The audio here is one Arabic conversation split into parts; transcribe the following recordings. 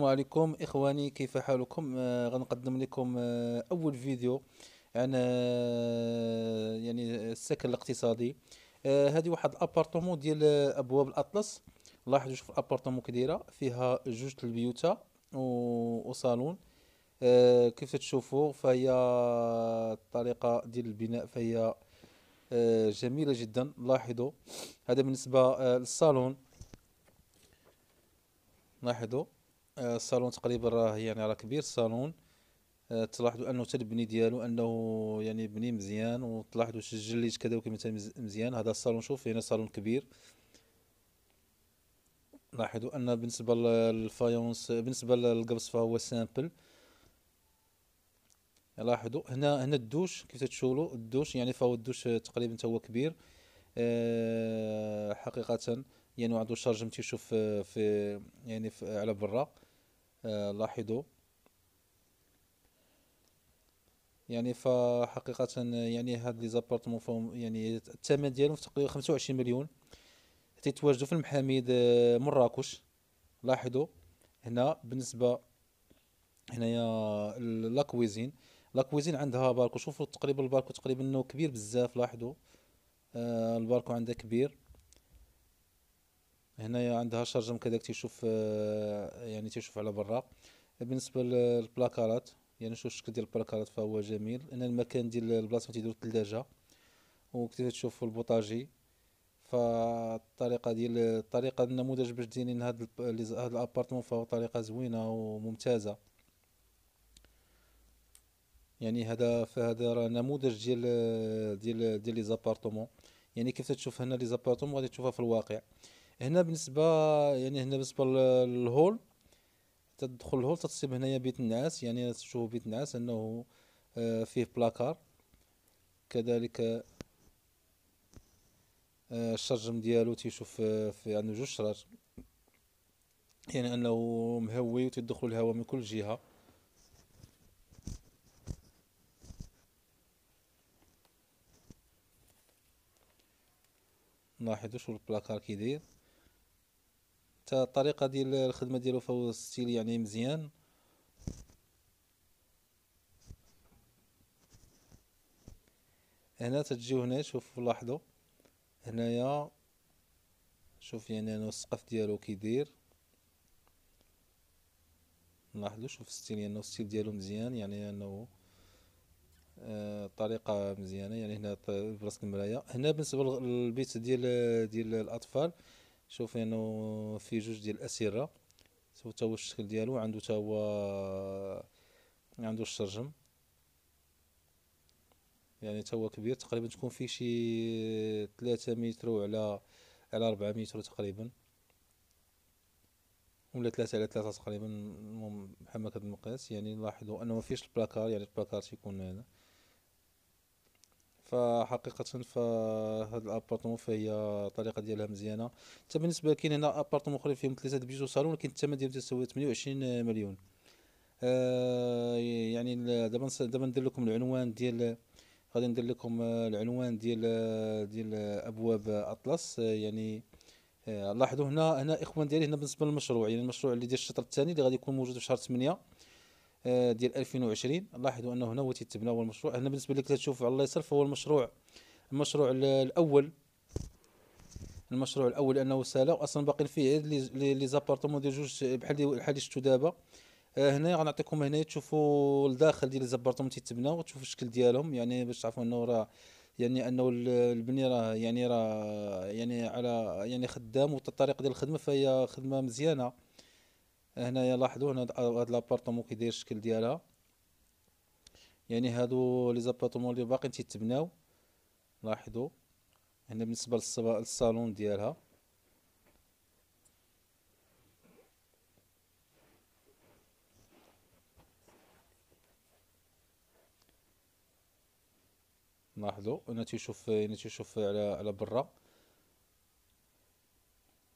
السلام عليكم اخواني كيف حالكم آه غنقدم لكم آه اول فيديو عن آه يعني السكن الاقتصادي آه هذه واحد الابارتمون ديال ابواب الاطلس لاحظوا شوف الابارتمون كديره فيها جوج البيوتا وصالون آه كيف تشوفوا فهي الطريقه ديال البناء فهي آه جميله جدا لاحظوا هذا بالنسبه آه للصالون لاحظوا آه، الصالون تقريبا راه يعني راه كبير الصالون آه، تلاحظوا انه حتى البني ديالو انه يعني بني مزيان وتلاحظوا الجليج كذا وكيما مزيان هذا الصالون شوف هنا صالون كبير لاحظوا ان بالنسبه للفايونس بالنسبه للقبص فهو سامبل لاحظوا هنا هنا الدوش كيف تشولوا الدوش يعني فهو الدوش تقريبا هو كبير أه حقيقه يعني وعنده الشارج تيشوف في, في يعني في على برا آه لاحظوا يعني فحقيقة يعني هاد لي زابارتمون فهم يعني الثمن ديالهم في تقريبا وعشرين مليون تيتواجدو في المحاميد آه، مراكش لاحظوا هنا بالنسبة هنايا لا كويزين لا كويزين عندها باركو شوفوا تقريبا الباركو تقريبا انه كبير بزاف لاحظوا آه الباركو عندها كبير هنايا عندها شارجم كذاك تيشوف آه، يعني تيشوف على برا بالنسبه للبلاكارات يعني شوف الشكل ديال البلاكارات فهو جميل هنا المكان ديال البلاصه فين تيديروا الثلاجه وكيف تشوفو البوطاجي فالطريقه ديال الطريقه النموذج باش دايرين هاد هذا الابارتمون فهو طريقه زوينه وممتازه يعني هذا فهذا راه نموذج ديال ديال ديال لي زابارتمون يعني كيف تشوف هنا لي زابارتمون غادي تشوفها في الواقع هنا بالنسبه يعني هنا بالنسبه للهول تدخل الهول تتصيب هنايا بيت النعاس يعني تشوف بيت النعاس انه آه، فيه بلاكار كذلك آه، الشرجم ديالو تيشوف في عنده جوج شراج يعني انه مهوي وتدخل الهواء من كل جهه نلاحظوا شو البلاكار كيدير حتى الطريقه ديال الخدمه ديالو فهو الستيل يعني مزيان هنا تجيو هنا شوفوا لاحظوا هنايا شوف يعني انا السقف ديالو كيدير لاحظوا شوف الستيل يعني الستيل ديالو مزيان يعني انه آه طريقه مزيانه يعني هنا بلاصة المرايه هنا بالنسبه للبيت ديال ديال الاطفال شوف انه في جوج ديال الاسره سو هو الشكل ديالو عنده حتى هو عنده الشرجم يعني حتى هو كبير تقريبا تكون فيه شي 3 متر على على 4 متر تقريبا ولا 3 على 3 تقريبا المهم بحال ما كان يعني نلاحظوا انه ما فيهش البلاكار يعني البلاكار تيكون هذا فحقيقه فهاد الابارتمون فهي الطريقه ديالها مزيانه حتى بالنسبه كاين هنا ابارتمون اخرين فيهم ثلاثه بيجو صالون ولكن الثمن ديالهم تساوي 28 مليون آه يعني دابا دابا ندير لكم العنوان ديال غادي ندير لكم العنوان ديال ديال ابواب اطلس يعني آه، لاحظوا هنا هنا اخوان ديالي هنا بالنسبه للمشروع يعني المشروع اللي ديال الشطر الثاني اللي غادي يكون موجود في شهر 8 آه، ديال 2020 لاحظوا انه هنا هو تيتبنى هو المشروع هنا بالنسبه لك تشوف على اليسار فهو المشروع المشروع الاول المشروع الاول لانه سالا واصلا باقي فيه لي زابارتمون ديال جوج بحال بحال شفتوا دابا آه، هنا غنعطيكم هنا تشوفوا الداخل ديال الزبرتهم تيتبناو وتشوفوا الشكل ديالهم يعني باش تعرفوا انه راه يعني انه البني راه يعني راه يعني على يعني خدام والطريقه ديال الخدمه فهي خدمه مزيانه هنايا لاحظوا هنا هاد لابارتمون كي داير الشكل ديالها يعني هادو لي زابارتمون اللي باقيين تيتبناو لاحظوا هنا بالنسبه للصالون ديالها لاحظوا هنا تيشوف انا تيشوف على على برا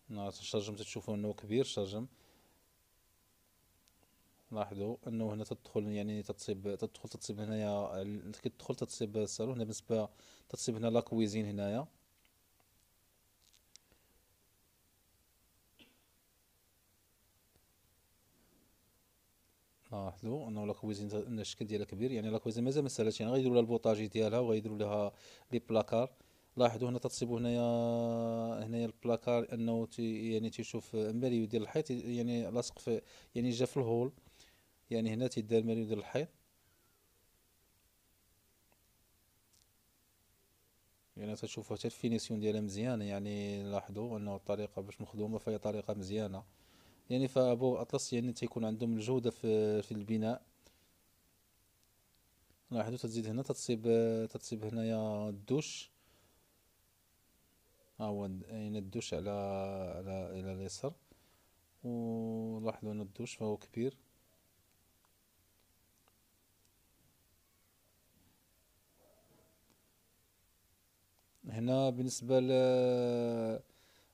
نعم الشرجم تتشوفوا انه كبير شرجم نلاحظوا انه هنا تدخل يعني تتصيب تدخل تتصيب هنايا كتدخل تتصيب الصالون هنا بالنسبه تتصيب هنا لا كويزين هنايا لاحظوا انه لا كويزين ان الشكل ديالها كبير يعني لا كويزين مازال ما سالاتش يعني غيديروا لها البوطاجي ديالها وغيديروا لها لي بلاكار لاحظوا هنا تتصيبوا هنايا هنايا البلاكار انه تي يعني تيشوف مباليو ديال الحيط يعني لاصق في يعني جا في الهول يعني هنا تيدار مريض الحيض يعني تشوفوا حتى الفينيسيون ديالها مزيانه يعني لاحظوا انه الطريقه باش مخدومه فهي طريقه مزيانه يعني فابو اطلس يعني تيكون عندهم الجوده في في البناء لاحظوا تزيد هنا تتصيب تتصيب هنايا الدوش ها هو يعني الدوش على على الى اليسار ولاحظوا ان الدوش فهو كبير هنا بالنسبه ل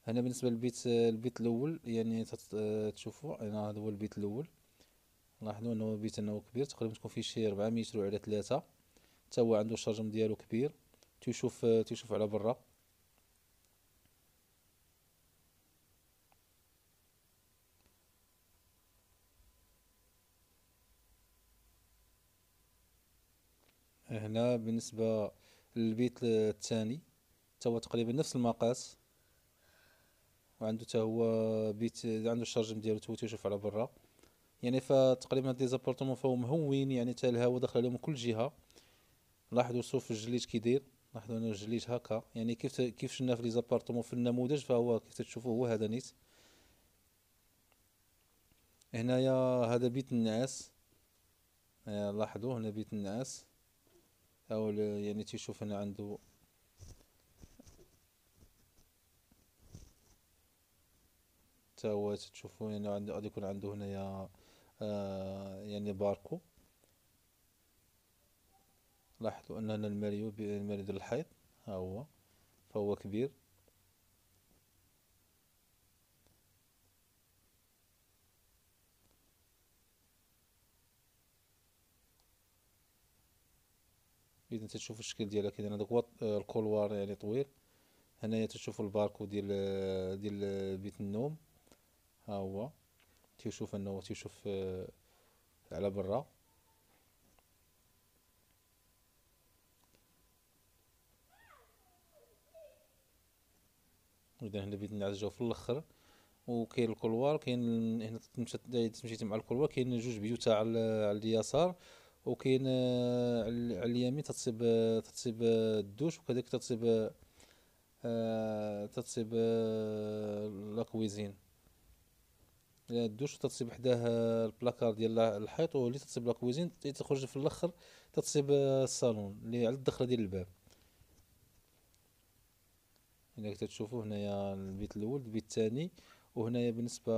هنا بالنسبه للبيت البيت الاول يعني تشوفوا هنا هذا هو البيت الاول لاحظوا انه بيت انه كبير تقريبا تكون فيه شي ربعة متر على ثلاثة حتى هو عنده الشرجم ديالو كبير تيشوف تيشوف على برا هنا بالنسبه للبيت الثاني هو تقريبا نفس المقاس وعنده حتى هو بيت عنده الشارجم ديالو تو تيشوف على برا يعني فتقريبا هاد لي زابارتمون فهو مهوين يعني حتى الهواء داخل عليهم من كل جهه لاحظوا صوف الجليد كيدير لاحظوا انا الجليد هكا يعني كيف كيف شفنا في لي زابارتمون في النموذج فهو كيف تشوفوا هو هذا نيت هنايا هذا بيت النعاس لاحظوا هنا بيت النعاس او يعني تيشوف هنا عنده حتى هو تشوفوا يعني غادي يكون عنده هنايا آه، يعني باركو لاحظوا ان هنا الماريو الماريو ديال الحيط ها هو فهو كبير اذا تشوف الشكل ديالها كاين هذاك آه، الكولوار يعني طويل هنايا تشوفوا الباركو ديال آه، ديال بيت النوم هو تيشوف انه تيشوف آه، على برا اذا هنا بديت نعزجو في الاخر وكاين الكولوار كاين هنا تمشي مع الكولوار كاين جوج بيوت على على اليسار وكاين آه، على اليمين تتصيب آه، تتصيب الدوش وكذلك تتصيب تتصيب لا كويزين الدوش يعني تتصيب حداه البلاكار ديال الحيط واللي تتصيب لا كوزين تخرج في الاخر تتصيب الصالون اللي على الدخله ديال الباب هناك تتشوفوا هنايا البيت الاول البيت الثاني وهنايا بالنسبه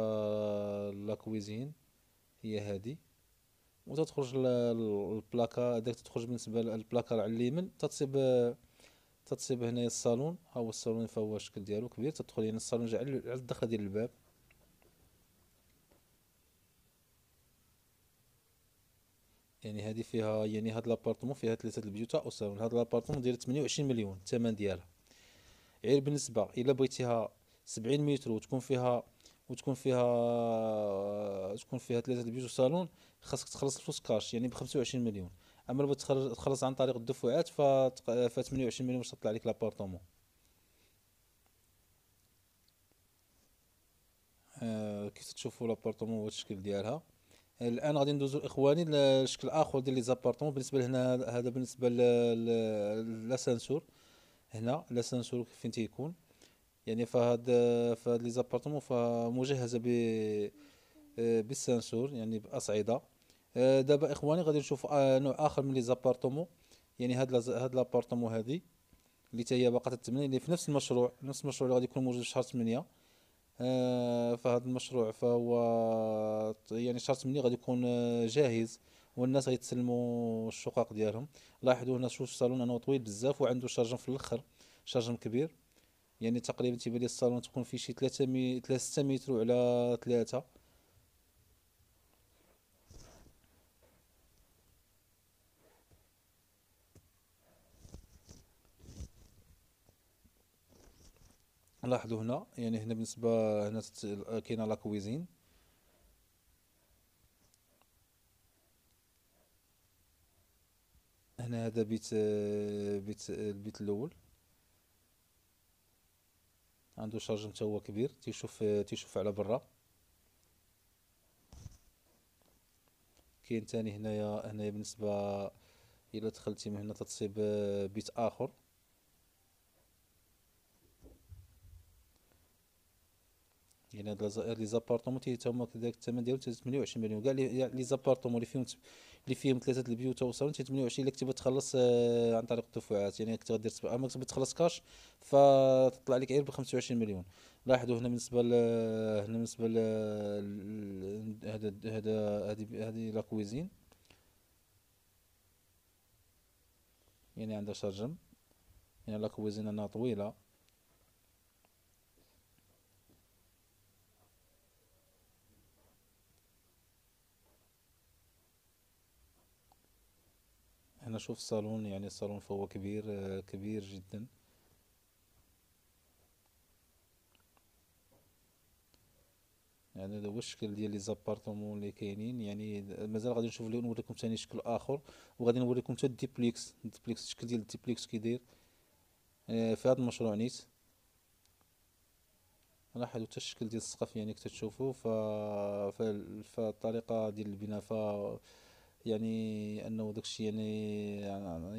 لا كوزين هي هذه وتتخرج البلاكا هذاك تخرج بالنسبه للبلاكار على اليمين تتصيب تتصيب هنايا الصالون ها هو الصالون فهو الشكل ديالو كبير تدخل يعني الصالون جا على الدخله ديال الباب يعني هذه فيها يعني هاد لابارتمون فيها ثلاثه البيوت او سالون هاد لابارتمون داير 28 مليون الثمن ديالها غير بالنسبه الا بغيتيها 70 متر وتكون فيها وتكون فيها تكون فيها ثلاثه البيوت وصالون خاصك تخلص الفلوس كاش يعني ب 25 مليون اما لو تخلص عن طريق الدفعات ف 28 مليون باش تطلع لك لابارتمون آه، كيف تشوفوا لابارتمون هو الشكل ديالها الان غادي ندوزو اخواني لشكل اخر ديال لي زابارتمون بالنسبه لهنا هذا بالنسبه للاسانسور هنا الاسانسور فين تيكون يعني فهاد فهاد لي زابارتمون فمجهزه ب بالسانسور يعني باصعده آه، دابا اخواني غادي نشوف آه، نوع اخر من لي زابارتمون يعني هاد هاد لابارتمون هادي اللي تاهي باقا تتبنى اللي في نفس المشروع نفس المشروع اللي غادي يكون موجود في شهر 8 آه، فهذا المشروع فهو يعني شهر 8 غادي يكون آه، جاهز والناس غيتسلموا الشقق ديالهم لاحظوا هنا شوف الصالون انا طويل بزاف وعنده شارجن في الاخر شارجن كبير يعني تقريبا تيبان لي الصالون تكون فيه شي 3 3 متر على 3 نلاحظوا هنا يعني هنا بالنسبه هنا كاينه لا كويزين هنا هذا بيت بيت البيت الاول عنده شارج حتى هو كبير تيشوف تيشوف على برا كاين ثاني هنايا هنايا بالنسبه الى دخلتي من هنا تتصيب بيت اخر يعني هاد لي زابارتمون تيتهما كذاك الثمن ديالهم 28 مليون كاع لي زابارتمون اللي فيهم اللي فيهم ثلاثه البيوت وصلوا 28 الا كنت تخلص عن طريق الدفعات يعني كنت غدير اما كنت تخلص كاش فتطلع لك عير ب 25 مليون لاحظوا هنا بالنسبه ل هنا بالنسبه ل هذا هذا هذه هذه لا كويزين يعني عندها شرجم يعني لا كويزين انها طويله اشوف الصالون يعني الصالون فهو كبير آه، كبير جدا يعني هذا هو الشكل ديال لي زابارتمون اللي كاينين يعني مازال غادي نشوف نوريكم ثاني شكل اخر وغادي نوريكم حتى الديبليكس الديبليكس الشكل ديال الديبليكس كي داير آه، في هذا المشروع نيت لاحظوا حتى الشكل ديال السقف يعني كتشوفوا ف فالطريقه ديال البناء ف يعني انه داكشي يعني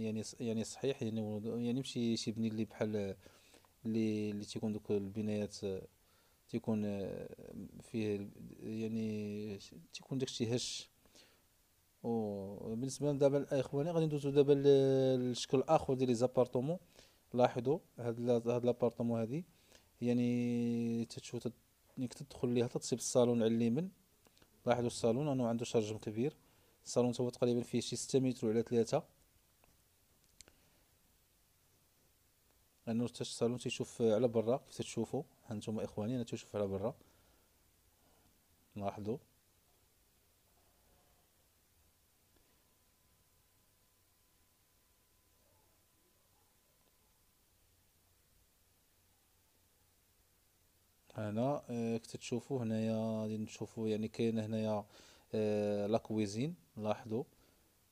يعني يعني صحيح يعني يعني ماشي شي بني اللي بحال اللي اللي تيكون دوك البنايات تيكون فيه يعني تيكون داكشي هش وبالنسبه دابا الاخواني غادي ندوزو دابا للشكل الاخر ديال لي زابارتومون لاحظوا هاد هاد لابارتومون هادي يعني تتشوف يعني تدخل ليها تتصيب الصالون على اليمين لاحظوا الصالون انه عنده شرجم كبير الصالون هو تقريبا فيه شي 6 متر على 3 لانه حتى الصالون تيشوف على برا كيف تشوفوا هانتوما اخواني انا تيشوف على برا لاحظوا هنا آه، كنت تشوفوا هنايا غادي نشوفوا يعني كاين هنايا آه، لا كويزين لاحظوا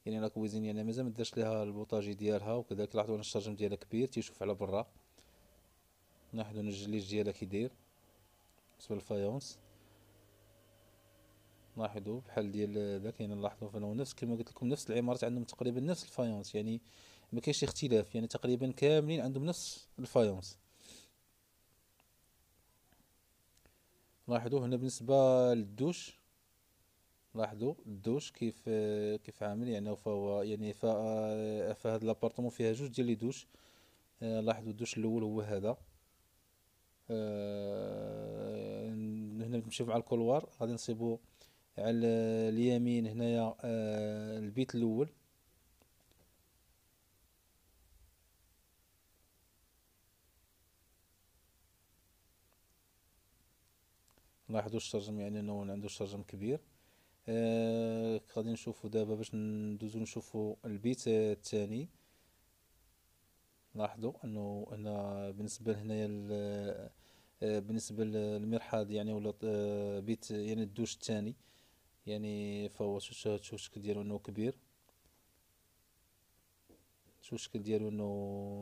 يعني لا كويزين يعني مازال ما دارش ليها البوطاجي ديالها وكذلك لاحظوا ان الشرجم ديالها كبير تيشوف على برا لاحظوا ان الجليج ديالها كيداير بالنسبه للفايونس لاحظوا بحال ديال داك يعني نلاحظوا فانه نفس كما قلت لكم نفس العمارات عندهم تقريبا نفس الفايونس يعني ما كاينش اختلاف يعني تقريبا كاملين عندهم نفس الفايونس لاحظوا هنا بالنسبه للدوش لاحظوا الدوش كيف كيف عامل يعني فهو يعني فهاد لابارتمون فيها جوج ديال لي دوش آه، لاحظوا الدوش الاول هو هذا آه، هنا نمشيو مع الكولوار غادي نصيبو على اليمين هنايا آه، البيت الاول لاحظوا الشرجم يعني انه عنده شرجم كبير آه غادي نشوفو دابا باش ندوزو نشوفو البيت الثاني لاحظوا انه هنا بالنسبه لهنايا آه، آه، بالنسبه للمرحاض يعني ولا آه، بيت يعني الدوش الثاني يعني فهو شو شو الشكل ديالو انه كبير شو الشكل ديالو انه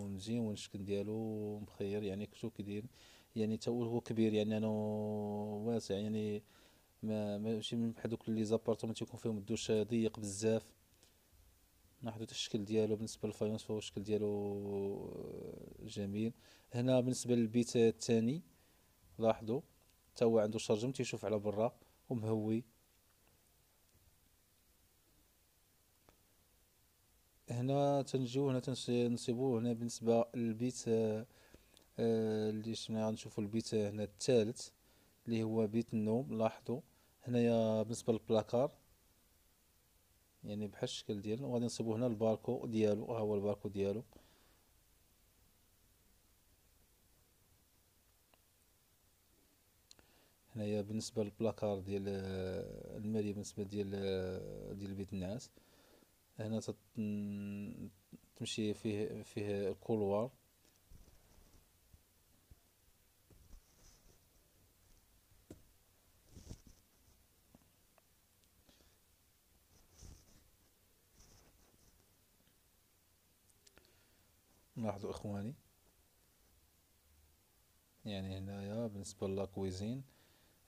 مزيان والشكل ديالو مخير يعني كتو كدير يعني تا هو كبير يعني انه واسع يعني ما ماشي من بحال دوك لي زابارتمون تيكون فيهم الدوش ضيق بزاف ناحدو الشكل ديالو بالنسبه للفايونس فهو الشكل ديالو آه، جميل هنا بالنسبه للبيت الثاني لاحظوا حتى هو عنده شرجم تيشوف على برا ومهوي هنا تنجيو هنا تنصيبو هنا بالنسبه للبيت آه، آه، اللي شفنا غنشوفو البيت هنا الثالث اللي هو بيت النوم لاحظوا هنايا بالنسبه للبلاكار يعني بحال الشكل ديالو وغادي نصيبو هنا الباركو ديالو ها هو الباركو ديالو هنايا بالنسبه للبلاكار ديال آه، المري بالنسبه ديال آه، ديال بيت النعاس هنا تمشي فيه فيه الكولوار نلاحظوا اخواني يعني هنايا بالنسبه لاكويزين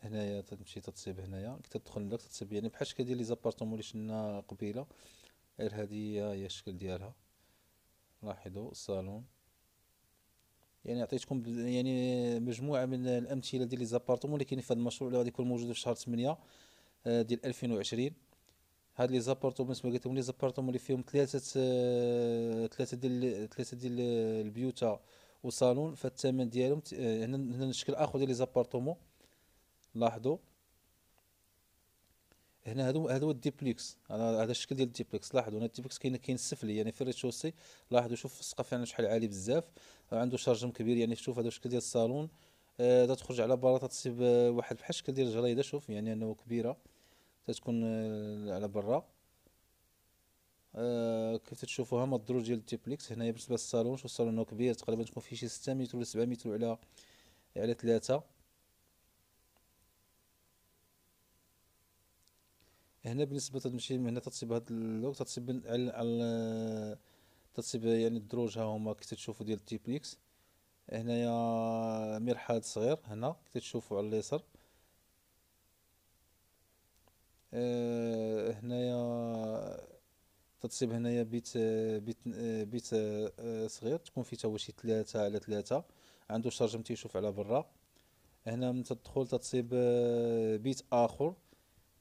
هنايا تمشي تتصيب هنايا تدخل لك تتصيب يعني بحال شكل ديال لي زابارتمون اللي شفنا قبيله غير هذه هي الشكل ديالها لاحظوا الصالون يعني عطيتكم يعني مجموعه من الامثله ديال لي زابارتمون اللي كاينين في هذا المشروع اللي غادي يكون موجود في شهر 8 آه، ديال 2020 هاد لي زابارتوم اسمو قلتهم لي زابارتوم اللي فيهم ثلاثه آه، ثلاثه ديال ثلاثه ديال البيوتا وصالون فالثمن ديالهم آه، هنا هنا الشكل اخر ديال لي زابارتومون لاحظوا هنا هادو هادو هو الديبليكس هذا الشكل ديال الديبليكس لاحظوا هنا الديبليكس كاين كاين السفلي يعني في الريتشوسي لاحظوا شوف السقف يعني شحال عالي بزاف عنده شرجم كبير يعني شوف هذا الشكل ديال الصالون آه تخرج على برا تصيب آه، واحد بحال الشكل ديال الجريده شوف يعني انه كبيره تتكون آه، على برا آه، كيف تشوفوها هما الدروج ديال التيبليكس هنايا بالنسبه للصالون شوف الصالون هو كبير تقريبا تكون فيه شي 6 متر ولا 7 متر على على 3 هنا بالنسبه تمشي من هنا تتصيب هاد اللوك تتصيب على على تتصيب يعني الدروج ها هما كي تشوفوا ديال التيبليكس هنايا مرحاض صغير هنا كي تشوفوا على اليسار آه هنايا تتصيب هنايا بيت بيت بيت آه، صغير تكون فيه هو شي ثلاثة على ثلاثة عنده شارجم تيشوف على برا هنا من تدخل تتصيب آه، بيت اخر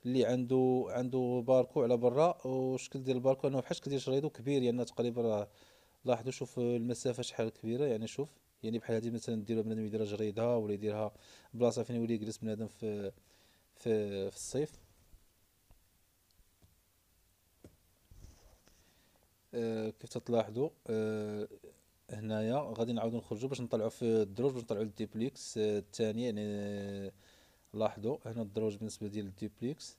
اللي عنده عنده باركو على برا وشكل ديال الباركو انه بحال شكل ديال شريدو كبير يعني تقريبا راه لاحظوا شوف المسافه شحال كبيره يعني شوف يعني بحال هذه مثلا ديرها بنادم يديرها جريده ولا يديرها بلاصه فين يولي يجلس بنادم في في في الصيف آه، كيف تلاحظوا آه، هنايا غادي نعاودو نخرجو باش نطلعو في الدروج باش نطلعو للديبليكس آه، الثاني يعني لاحظوا هنا الدروج بالنسبه ديال الديبليكس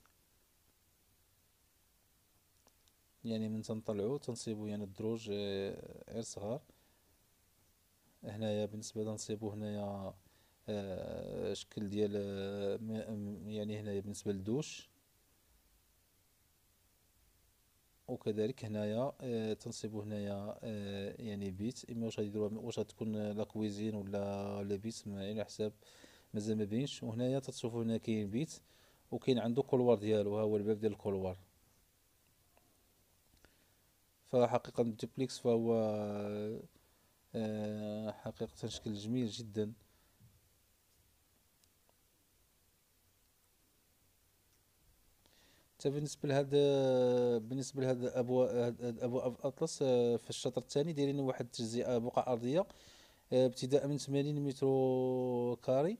يعني من تنطلعو تنصيبو يعني الدروج غير صغار هنايا بالنسبه تنصيبو هنايا شكل ديال يعني هنايا بالنسبه للدوش وكذلك هنايا آه، تنصبوا هنايا آه، يعني بيت اما واش غيديروها واش غتكون لا كويزين ولا لا بيت على حساب مازال ما بينش وهنايا تتشوفوا هنا كاين بيت وكاين عنده كولوار ديالو ها هو الباب ديال الكولوار فحقيقه الدوبليكس فهو آه، حقيقه شكل جميل جدا حتى بالنسبه لهذا بالنسبه لهذا ابو ابواب اطلس آه، في الشطر الثاني دايرين واحد التجزئه آه، بقعه ارضيه آه، ابتداء من 80 متر كاري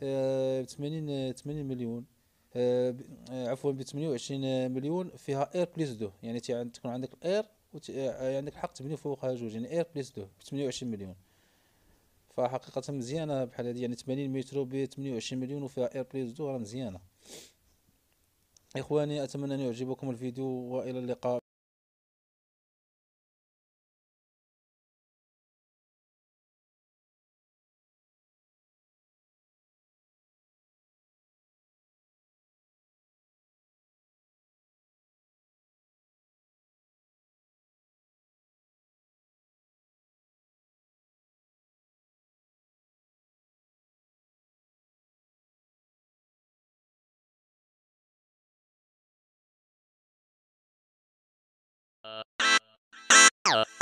ب 80 80 مليون عفوا ب 28 مليون فيها اير بليس دو يعني تكون عندك الاير عندك الحق تبني فوقها جوج يعني اير بليس دو ب 28 مليون فحقيقه مزيانه بحال هذه يعني 80 متر ب 28 مليون وفيها اير بليس دو راه مزيانه إخواني أتمنى أن يعجبكم الفيديو وإلى اللقاء Oh.